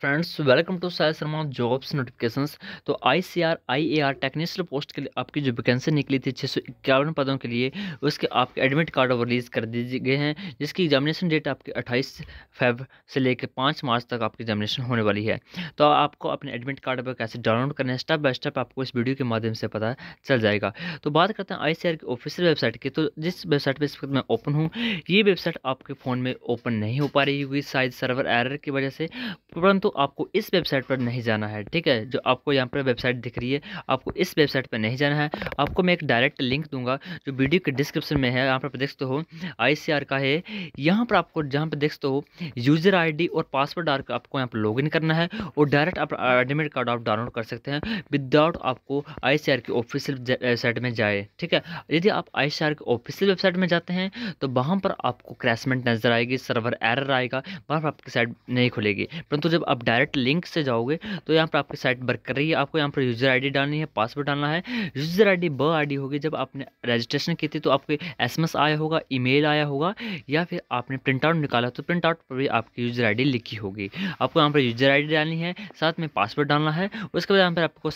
friends welcome to Sai Sharma jobs notifications तो I C R I A R technical post के लिए आपकी जो वैकेंसी निकली थी छः सौ इक्यावन पदों के लिए उसके आपके एडमिट कार्ड रिलीज़ कर दिए गए हैं जिसकी एग्जामिनेशन डेट आपकी अट्ठाईस फेब से लेकर पाँच मार्च तक आपकी एग्जामिनेशन होने वाली है तो आपको अपने एडमिट कार्ड पर कैसे डाउनलोड करना है स्टेप बाय स्टेप आपको इस वीडियो के माध्यम से पता चल जाएगा तो बात करते हैं आई सी आर की ऑफिशियल वेबसाइट की तो जिस वेबसाइट पर इस वक्त मैं ओपन हूँ ये वेबसाइट आपके फ़ोन में ओपन नहीं हो पा रही हुई शायद सर्वर एरर की वजह से तुरंत तो आपको इस वेबसाइट पर नहीं जाना है ठीक है जो आपको यहाँ पर वेबसाइट दिख रही है आपको इस वेबसाइट पर नहीं जाना है आपको मैं एक डायरेक्ट लिंक दूंगा जो वीडियो के डिस्क्रिप्शन में है यहाँ पर देख सकते हो आई का है यहाँ पर आपको जहाँ पर देख सकते हो यूज़र आई और पासवर्ड डाल आपको यहाँ पर लॉग करना है और डायरेक्ट आप एडमिट कार्ड आप डाउनलोड कर सकते हैं विदाउट आपको आई की ऑफिशियल वेबसाइट में जाए ठीक है यदि आप आई के ऑफिशियल वेबसाइट में जाते हैं तो वहाँ पर आपको क्रैशमेंट नज़र आएगी सर्वर एरर आएगा वहाँ पर आपकी साइट नहीं खुलेगी परंतु जब आप आप डायरेक्ट लिंक से जाओगे तो यहाँ पर आपकी साइट वर्क कर रही है आपको यहाँ पर यूज़र आईडी डालनी है पासवर्ड डालना है यूज़र आईडी ब आईडी होगी जब आपने रजिस्ट्रेशन की थी तो आपके एसएमएस आया होगा ईमेल आया होगा या फिर आपने प्रिंट आउट निकाला तो प्रिंट आउट पर भी आपकी यूज़र आई लिखी होगी आपको यहाँ पर यूज़र आई डालनी है साथ में पासवर्ड डालना है उसके बाद यहाँ पर आपको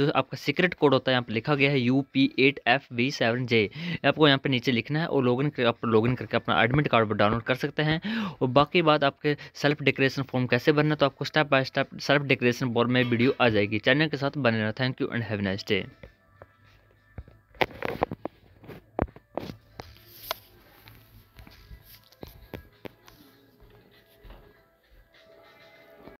जो आपका सीक्रेट कोड होता है यहाँ पर लिखा गया है U P eight F B seven J आपको यहाँ पर नीचे लिखना है और लॉगिन आप लॉगिन करके अपना एडमिट कार्ड डाउनलोड कर सकते हैं और बाकी बात आपके सेल्फ डिक्रेशन फॉर्म कैसे कैसे बनना तो आपको step by step self decoration board में वीडियो आ जाएगी चैनल के साथ बने रहना thank you and have nice day